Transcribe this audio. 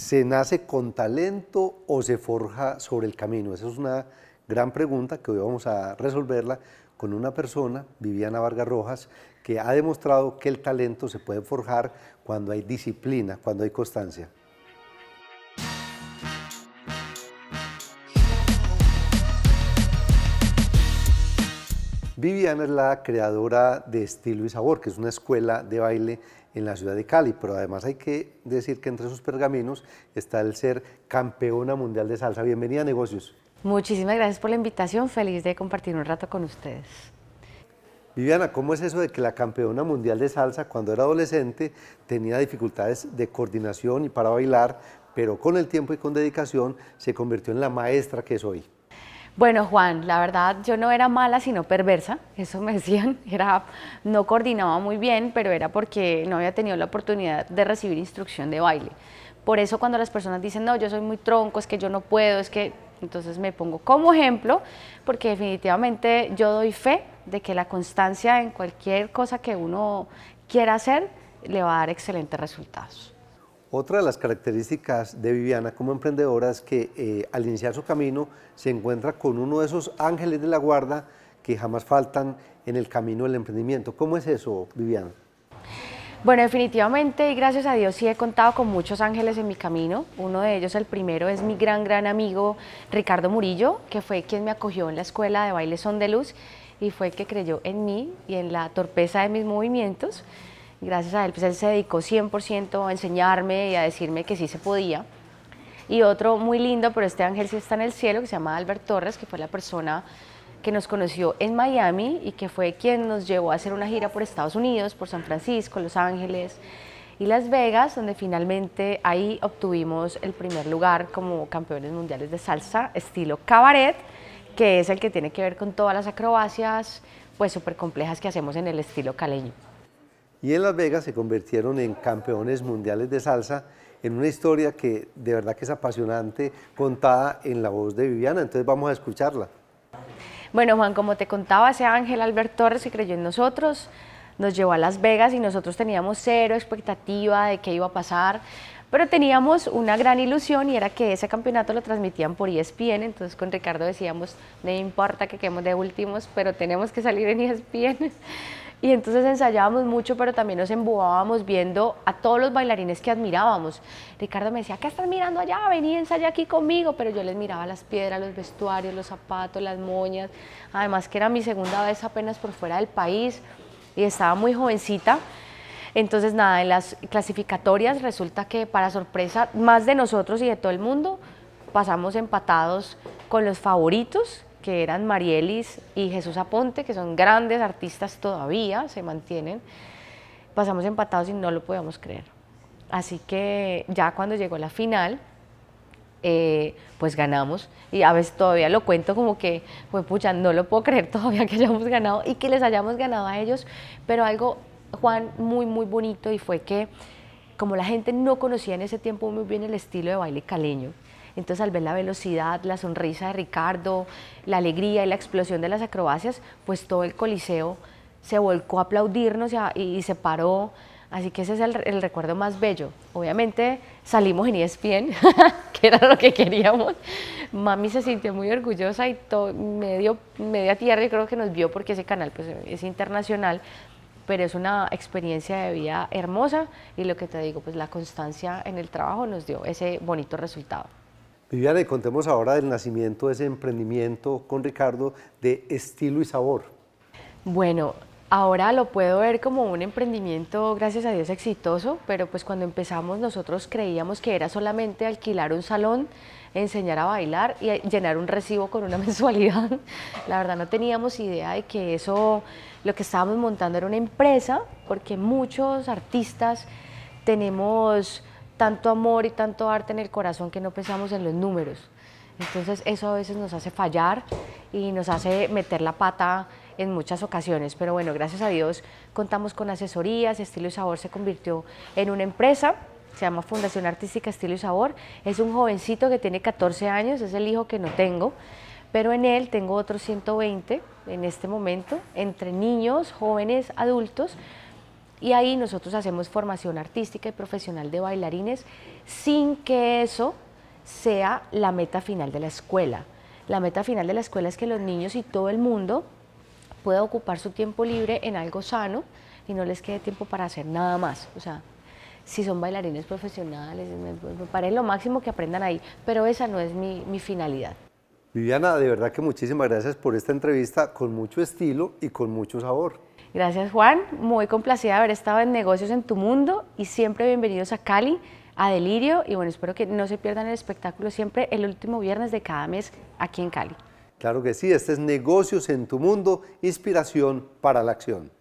¿Se nace con talento o se forja sobre el camino? Esa es una gran pregunta que hoy vamos a resolverla con una persona, Viviana Vargas Rojas, que ha demostrado que el talento se puede forjar cuando hay disciplina, cuando hay constancia. Viviana es la creadora de Estilo y Sabor, que es una escuela de baile en la ciudad de Cali, pero además hay que decir que entre sus pergaminos está el ser campeona mundial de salsa. Bienvenida a Negocios. Muchísimas gracias por la invitación, feliz de compartir un rato con ustedes. Viviana, ¿cómo es eso de que la campeona mundial de salsa cuando era adolescente tenía dificultades de coordinación y para bailar, pero con el tiempo y con dedicación se convirtió en la maestra que es hoy? Bueno, Juan, la verdad yo no era mala sino perversa, eso me decían, era, no coordinaba muy bien, pero era porque no había tenido la oportunidad de recibir instrucción de baile. Por eso cuando las personas dicen, no, yo soy muy tronco, es que yo no puedo, es que... Entonces me pongo como ejemplo, porque definitivamente yo doy fe de que la constancia en cualquier cosa que uno quiera hacer le va a dar excelentes resultados. Otra de las características de Viviana como emprendedora es que eh, al iniciar su camino se encuentra con uno de esos ángeles de la guarda que jamás faltan en el camino del emprendimiento. ¿Cómo es eso, Viviana? Bueno, definitivamente y gracias a Dios sí he contado con muchos ángeles en mi camino. Uno de ellos, el primero, es mi gran, gran amigo Ricardo Murillo, que fue quien me acogió en la escuela de baile Son de Luz y fue el que creyó en mí y en la torpeza de mis movimientos. Gracias a él, pues él se dedicó 100% a enseñarme y a decirme que sí se podía. Y otro muy lindo, pero este ángel sí está en el cielo, que se llama Albert Torres, que fue la persona que nos conoció en Miami y que fue quien nos llevó a hacer una gira por Estados Unidos, por San Francisco, Los Ángeles y Las Vegas, donde finalmente ahí obtuvimos el primer lugar como campeones mundiales de salsa estilo cabaret, que es el que tiene que ver con todas las acrobacias pues súper complejas que hacemos en el estilo caleño y en Las Vegas se convirtieron en campeones mundiales de salsa en una historia que de verdad que es apasionante, contada en la voz de Viviana. Entonces vamos a escucharla. Bueno, Juan, como te contaba, ese Ángel Albert Torres que creyó en nosotros, nos llevó a Las Vegas y nosotros teníamos cero expectativa de qué iba a pasar, pero teníamos una gran ilusión y era que ese campeonato lo transmitían por ESPN, entonces con Ricardo decíamos, no importa que quedemos de últimos, pero tenemos que salir en ESPN y entonces ensayábamos mucho, pero también nos embobábamos viendo a todos los bailarines que admirábamos. Ricardo me decía, ¿qué estás mirando allá? Vení, ensaya aquí conmigo, pero yo les miraba las piedras, los vestuarios, los zapatos, las moñas, además que era mi segunda vez apenas por fuera del país y estaba muy jovencita. Entonces, nada, en las clasificatorias resulta que, para sorpresa más de nosotros y de todo el mundo, pasamos empatados con los favoritos que eran Marielis y Jesús Aponte, que son grandes artistas todavía, se mantienen, pasamos empatados y no lo podíamos creer. Así que ya cuando llegó la final, eh, pues ganamos y a veces todavía lo cuento como que, pues pucha, no lo puedo creer todavía que hayamos ganado y que les hayamos ganado a ellos, pero algo, Juan, muy, muy bonito y fue que como la gente no conocía en ese tiempo muy bien el estilo de baile caleño, entonces al ver la velocidad, la sonrisa de Ricardo, la alegría y la explosión de las acrobacias, pues todo el coliseo se volcó a aplaudirnos y, se paró. Así que ese es el, recuerdo más bello. Obviamente salimos en ESPN, que era lo que queríamos. Mami se sintió muy orgullosa y medio, media tierra yo creo que nos vio porque ese canal pues, es internacional, pero es una experiencia de vida hermosa y lo que te digo, pues la constancia en el trabajo nos dio ese bonito resultado. Viviana, contemos ahora del nacimiento de ese emprendimiento con Ricardo de estilo y sabor. Bueno, ahora lo puedo ver como un emprendimiento, gracias a Dios, exitoso, pero pues cuando empezamos nosotros creíamos que era solamente alquilar un salón, enseñar a bailar y llenar un recibo con una mensualidad. La verdad no teníamos idea de que eso, lo que estábamos montando era una empresa, porque muchos artistas tenemos tanto amor y tanto arte en el corazón que no pensamos en los números. Entonces eso a veces nos hace fallar y nos hace meter la pata en muchas ocasiones, pero bueno, gracias a Dios contamos con asesorías, Estilo y Sabor se convirtió en una empresa, se llama Fundación Artística Estilo y Sabor, es un jovencito que tiene 14 años, es el hijo que no tengo, pero en él tengo otros 120 en este momento, entre niños, jóvenes, adultos, y ahí nosotros hacemos formación artística y profesional de bailarines sin que eso sea la meta final de la escuela. La meta final de la escuela es que los niños y todo el mundo pueda ocupar su tiempo libre en algo sano y no les quede tiempo para hacer nada más. O sea, si son bailarines profesionales, me, lo máximo que aprendan ahí, pero esa no es mi finalidad. Viviana, de verdad que muchísimas gracias por esta entrevista con mucho estilo y con mucho sabor. Gracias Juan, muy complacida de haber estado en Negocios en tu Mundo y siempre bienvenidos a Cali, a Delirio y bueno, espero que no se pierdan el espectáculo siempre el último viernes de cada mes aquí en Cali. Claro que sí, este es Negocios en tu Mundo, inspiración para la acción.